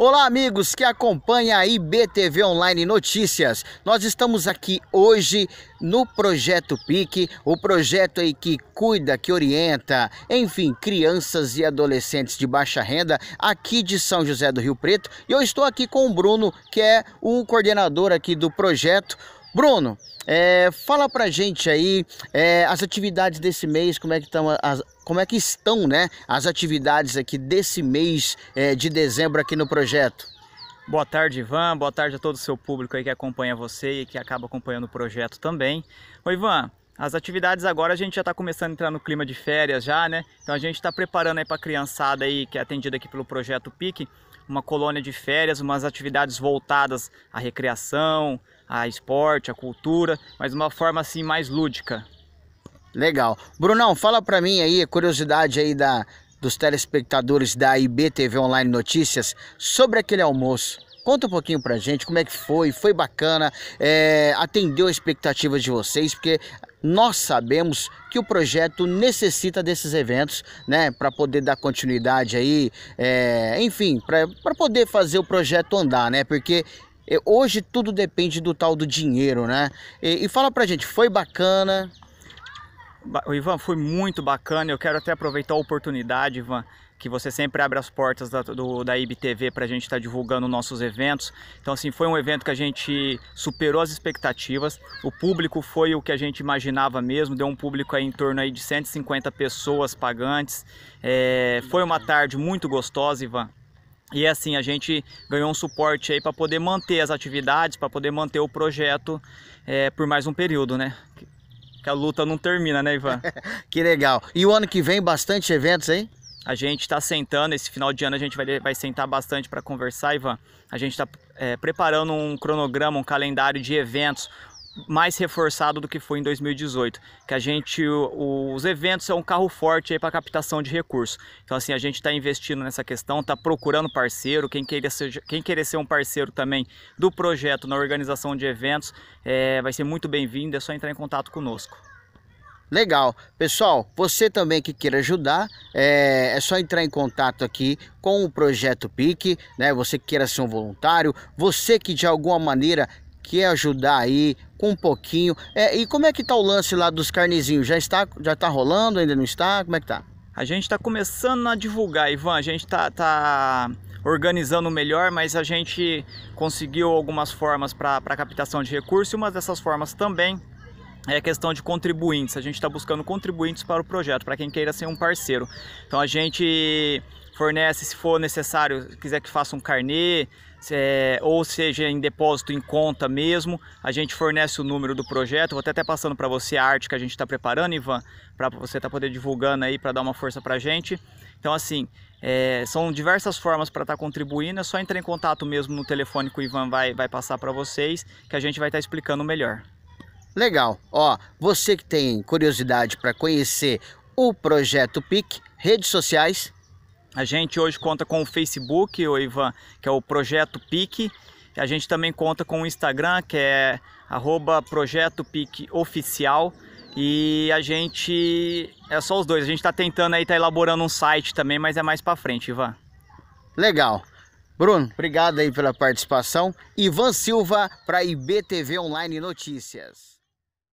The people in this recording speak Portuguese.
Olá, amigos que acompanham a IBTV Online Notícias. Nós estamos aqui hoje no Projeto PIC, o projeto aí que cuida, que orienta, enfim, crianças e adolescentes de baixa renda aqui de São José do Rio Preto. E eu estou aqui com o Bruno, que é o coordenador aqui do projeto. Bruno, é, fala pra gente aí é, as atividades desse mês, como é que estão as, como é que estão né, as atividades aqui desse mês é, de dezembro aqui no projeto. Boa tarde, Ivan. Boa tarde a todo o seu público aí que acompanha você e que acaba acompanhando o projeto também. Oi, Ivan. As atividades agora a gente já está começando a entrar no clima de férias já, né? Então a gente está preparando aí para a criançada aí que é atendida aqui pelo projeto PIC, uma colônia de férias, umas atividades voltadas à recreação, a esporte, a cultura, mas uma forma assim mais lúdica. Legal. Brunão, fala para mim aí, curiosidade aí da, dos telespectadores da IBTV Online Notícias sobre aquele almoço. Conta um pouquinho pra gente como é que foi, foi bacana, é, atendeu a expectativa de vocês, porque nós sabemos que o projeto necessita desses eventos, né, para poder dar continuidade aí, é, enfim, para poder fazer o projeto andar, né, porque é, hoje tudo depende do tal do dinheiro, né. E, e fala pra gente, foi bacana? Ivan, foi muito bacana. Eu quero até aproveitar a oportunidade, Ivan, que você sempre abre as portas da, do, da IBTV para a gente estar tá divulgando nossos eventos. Então, assim, foi um evento que a gente superou as expectativas. O público foi o que a gente imaginava mesmo, deu um público aí em torno aí de 150 pessoas pagantes. É, foi uma tarde muito gostosa, Ivan. E assim, a gente ganhou um suporte aí para poder manter as atividades, para poder manter o projeto é, por mais um período, né? que a luta não termina, né, Ivan? que legal. E o ano que vem, bastante eventos aí? A gente está sentando, esse final de ano a gente vai, vai sentar bastante para conversar, Ivan. A gente está é, preparando um cronograma, um calendário de eventos, mais reforçado do que foi em 2018, que a gente os eventos são um carro forte aí para captação de recursos. Então assim a gente está investindo nessa questão, está procurando parceiro, quem queira ser, quem querer ser um parceiro também do projeto na organização de eventos é, vai ser muito bem-vindo, é só entrar em contato conosco. Legal. Pessoal, você também que queira ajudar, é, é, só entrar em contato aqui com o Projeto PIC, né? Você que queira ser um voluntário, você que de alguma maneira quer é ajudar aí com um pouquinho. É, e como é que tá o lance lá dos carnezinhos? Já está, já tá rolando? Ainda não está? Como é que tá? A gente está começando a divulgar, Ivan. A gente está tá organizando melhor, mas a gente conseguiu algumas formas para captação de recursos e uma dessas formas também é a questão de contribuintes. A gente está buscando contribuintes para o projeto, para quem queira ser um parceiro. Então a gente fornece, se for necessário, quiser que faça um carnê, é, ou seja em depósito em conta mesmo. A gente fornece o número do projeto. Vou até até passando para você a arte que a gente está preparando, Ivan, para você estar tá poder divulgando aí para dar uma força para a gente. Então assim, é, são diversas formas para estar tá contribuindo. É só entrar em contato mesmo no telefone que o Ivan vai, vai passar para vocês, que a gente vai estar tá explicando melhor. Legal. Ó, você que tem curiosidade para conhecer o projeto PIC, redes sociais, a gente hoje conta com o Facebook, o Ivan, que é o Projeto Pique. A gente também conta com o Instagram, que é arroba Projeto Pique Oficial. E a gente. É só os dois. A gente está tentando aí, tá elaborando um site também, mas é mais para frente, Ivan. Legal. Bruno, obrigado aí pela participação. Ivan Silva para IBTV Online Notícias.